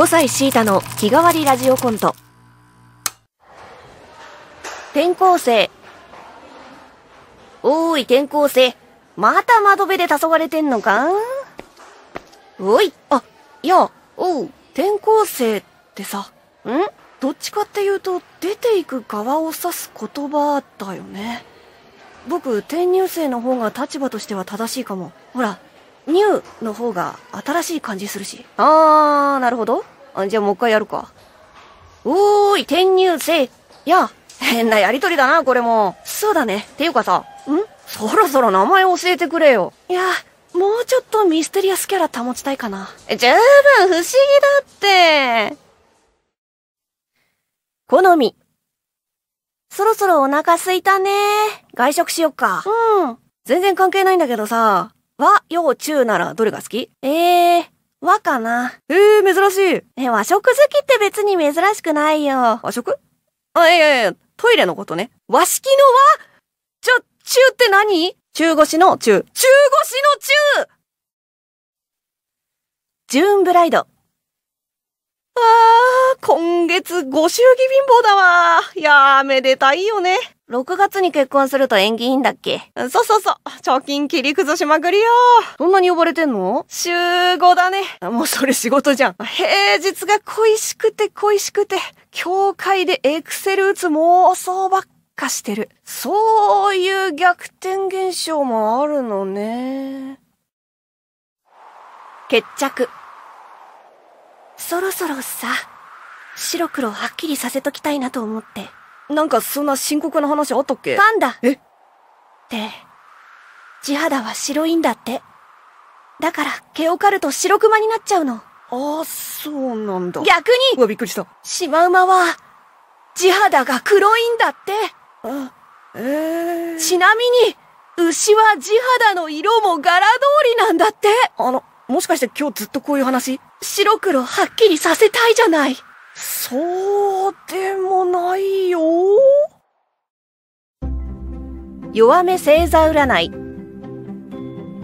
5歳シータの日替わりラジオコント転校生おーい転校生また窓辺で黄昏れてんのかおいあいやおう転校生ってさんどっちかっていうと出ていく側を指す言葉だよね僕転入生の方が立場としては正しいかもほらニューの方が新しい感じするし。あー、なるほど。あじゃあもう一回やるか。おーい、転入せい。や、変なやりとりだな、これも。そうだね。ていうかさ、んそろそろ名前教えてくれよ。いや、もうちょっとミステリアスキャラ保ちたいかな。十分不思議だって。好み。そろそろお腹すいたね。外食しよっか。うん。全然関係ないんだけどさ、和、洋、中ならどれが好きえー、和かな。えー、珍しい。え、和食好きって別に珍しくないよ。和食あ、いやいやトイレのことね。和式の和ちょ、中って何中腰の中。中腰の中ジューンブライド。あー、今月ご祝儀貧乏だわ。いやー、めでたいよね。6月に結婚すると縁起いいんだっけそうそうそう。貯金切り崩しまくりよ。どんなに呼ばれてんの週5だね。もうそれ仕事じゃん。平日が恋しくて恋しくて、教会でエクセル打つ妄想ばっかしてる。そういう逆転現象もあるのね。決着。そろそろさ、白黒はっきりさせときたいなと思って。なんかそんな深刻な話あったっけパンダえって、地肌は白いんだって。だから毛を刈ると白熊になっちゃうの。ああ、そうなんだ。逆にうわ、びっくりした。シマウマは、地肌が黒いんだって。あ、ええー、ちなみに、牛は地肌の色も柄通りなんだって。あの、もしかして今日ずっとこういう話白黒はっきりさせたいじゃない。そうでもないよ弱め星座占い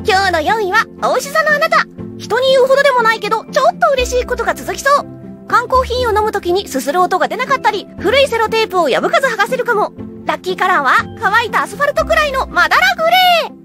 今日の4位はお牛座のあなた人に言うほどでもないけどちょっと嬉しいことが続きそう缶コーヒーを飲む時にすする音が出なかったり古いセロテープを破かず剥がせるかもラッキーカラーは乾いたアスファルトくらいのまだらグレー